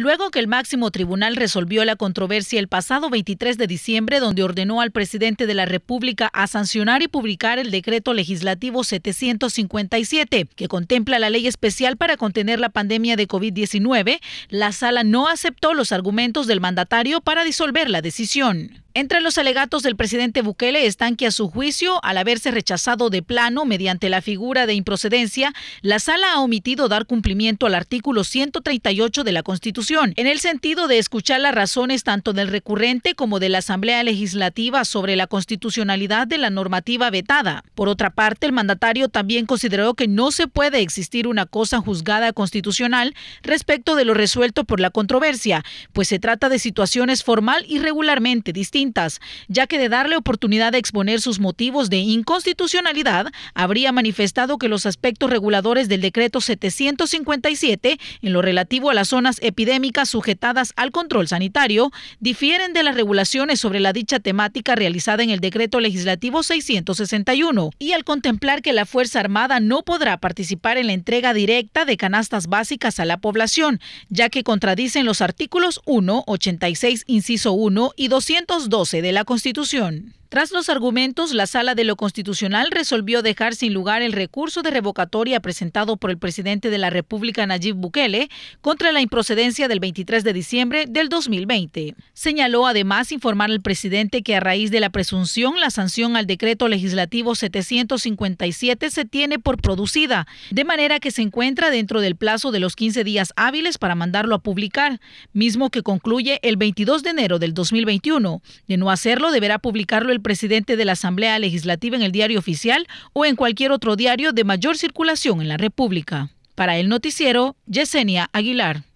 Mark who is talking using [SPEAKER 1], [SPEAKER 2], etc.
[SPEAKER 1] Luego que el máximo tribunal resolvió la controversia el pasado 23 de diciembre, donde ordenó al presidente de la República a sancionar y publicar el decreto legislativo 757, que contempla la ley especial para contener la pandemia de COVID-19, la sala no aceptó los argumentos del mandatario para disolver la decisión. Entre los alegatos del presidente Bukele están que a su juicio, al haberse rechazado de plano mediante la figura de improcedencia, la sala ha omitido dar cumplimiento al artículo 138 de la Constitución, en el sentido de escuchar las razones tanto del recurrente como de la Asamblea Legislativa sobre la constitucionalidad de la normativa vetada. Por otra parte, el mandatario también consideró que no se puede existir una cosa juzgada constitucional respecto de lo resuelto por la controversia, pues se trata de situaciones formal y regularmente distintas ya que de darle oportunidad de exponer sus motivos de inconstitucionalidad, habría manifestado que los aspectos reguladores del decreto 757 en lo relativo a las zonas epidémicas sujetadas al control sanitario difieren de las regulaciones sobre la dicha temática realizada en el decreto legislativo 661 y al contemplar que la Fuerza Armada no podrá participar en la entrega directa de canastas básicas a la población, ya que contradicen los artículos 1, 86, inciso 1 y 202 12 de la Constitución. Tras los argumentos, la Sala de lo Constitucional resolvió dejar sin lugar el recurso de revocatoria presentado por el presidente de la República, Nayib Bukele, contra la improcedencia del 23 de diciembre del 2020. Señaló además informar al presidente que a raíz de la presunción, la sanción al decreto legislativo 757 se tiene por producida, de manera que se encuentra dentro del plazo de los 15 días hábiles para mandarlo a publicar, mismo que concluye el 22 de enero del 2021. De no hacerlo, deberá publicarlo el presidente de la Asamblea Legislativa en el diario oficial o en cualquier otro diario de mayor circulación en la República. Para el noticiero, Yesenia Aguilar.